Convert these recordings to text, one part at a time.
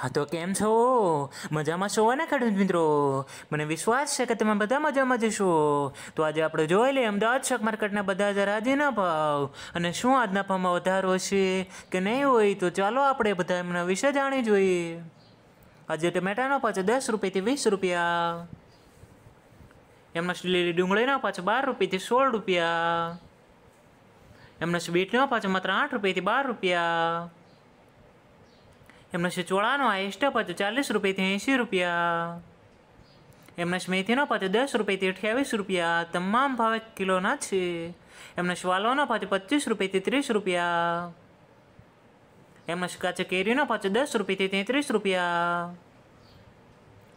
હા તો કેમ છો મજામાં છો ને ખેડૂત મિત્રો મને વિશ્વાસ છે કે તમે બધા મજામાં જશો તો આજે આપણે જોઈ લઈએ અમદાવાદ શેક માર્કેટના બધા જ રાજીના ભાવ અને શું આજના ભાવમાં વધારો છે કે નહીં હોય તો ચાલો આપણે બધા એમના વિશે જાણી જોઈએ આજે ટમેટાનો પાછો દસ રૂપિયાથી વીસ રૂપિયા એમના લીલી ડુંગળીના પાછો બાર રૂપિયાથી સોળ રૂપિયા એમના સ્વીટનો પાછો માત્ર આઠ રૂપિયાથી બાર રૂપિયા એમનશ ચોળાનો હાઈએસ્ટ પચો ચાલીસ રૂપિયાથી એંશી રૂપિયા એમના મેથીનો પચો દસ રૂપિયાથી અઠ્યાવીસ રૂપિયા તમામ ભાવે કિલોના છે એમના વાલોનો પચો પચીસ રૂપિયાથી ત્રીસ રૂપિયા એમનશ કાચા કેરીનો પચો દસ રૂપિયાથી તેત્રીસ રૂપિયા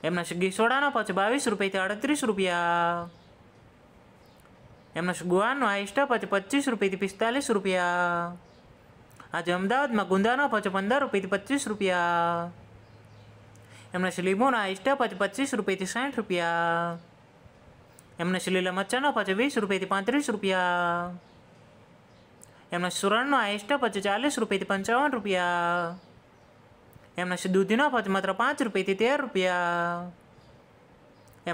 એમનશ ગીસોડાનો પચો બાવીસ રૂપિયાથી અડત્રીસ રૂપિયા એમનશ ગુવાનો હાઈએસ્ટ પચો પચીસ રૂપિયાથી પિસ્તાલીસ રૂપિયા આજે અમદાવાદમાં ગુંદાનો પચો પંદર રૂપિયાથી પચીસ રૂપિયા એમના એમણે લીંબુના ઇસ્ટા પચ પચીસ રૂપિયાથી સાઠ રૂપિયા છે લીલા મરચાનો પચો વીસ રૂપિયાથી પાંત્રીસ રૂપિયા એમના સુરણનો આઈસ્ટા પછી ચાલીસ રૂપિયાથી પંચાવન રૂપિયા એમના દૂધીનો પચ માત્ર પાંચ રૂપિયાથી તેર રૂપિયા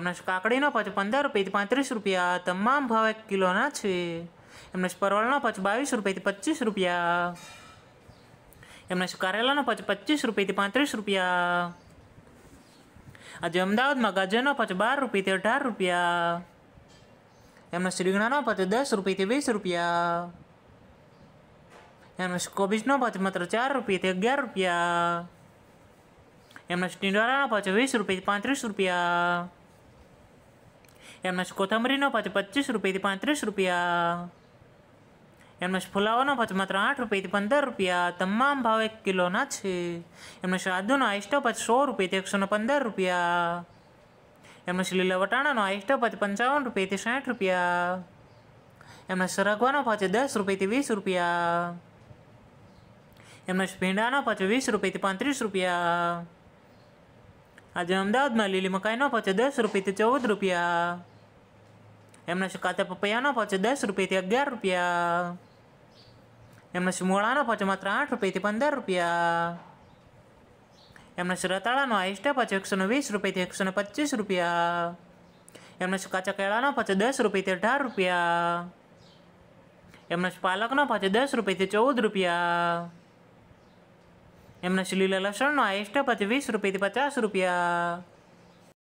એમના કાકડીનો પછી પંદર રૂપિયાથી પાંત્રીસ રૂપિયા તમામ ભાવ એક કિલોના છે એમના પરવળનો પછી બાવીસ રૂપિયાથી પચીસ રૂપિયા એમના સુકારેલાનો પછી પચીસ રૂપિયાથી પાંત્રીસ રૂપિયા આજે અમદાવાદમાં ગાજરનો પછી બાર રૂપિયાથી અઢાર રૂપિયા એમના શ્રીગણાનો પછી દસ રૂપિયાથી વીસ રૂપિયા એમનો કોબીજનો પચ માત્ર ચાર રૂપિયાથી અગિયાર રૂપિયા એમના ટીંડોરાનો પછી વીસ રૂપિયાથી પાંત્રીસ રૂપિયા એમના કોથમરીનો પછી પચીસ રૂપિયાથી પાંત્રીસ રૂપિયા એમનો ફુલાવાનો પછી માત્ર આઠ રૂપિયાથી પંદર રૂપિયા તમામ ભાવ એક કિલોના છે એમનો સાદુનો આઈસ્ટોપજ સો રૂપિયાથી એકસોને પંદર રૂપિયા એમનો લીલા વટાણાનો આઈસ્ટોપજ પંચાવન રૂપિયાથી સાઠ રૂપિયા એમના સરગવાનો ભાવ દસ રૂપિયાથી વીસ રૂપિયા એમના ભીંડાનો પછી વીસ રૂપિયાથી પાંત્રીસ રૂપિયા આજે અમદાવાદમાં લીલી મકાઈનો ભાવ દસ રૂપિયાથી ચૌદ રૂપિયા એમના શું કાતે પપૈયાનો પાછો દસ રૂપિયાથી અગિયાર રૂપિયા એમના શું મોળાનો પાછો માત્ર આઠ રૂપિયાથી પંદર રૂપિયા એમના શું રતાળાનો આઈસ્ટા પાછો એકસો ને વીસ રૂપિયાથી એકસો ને પચીસ રૂપિયા એમના શું કાચા કેળાનો પાછો દસ રૂપિયાથી અઢાર રૂપિયા એમનો પાલકનો પાછો દસ રૂપિયાથી ચૌદ રૂપિયા એમના લીલા લસણનો આ પછી વીસ રૂપિયાથી પચાસ રૂપિયા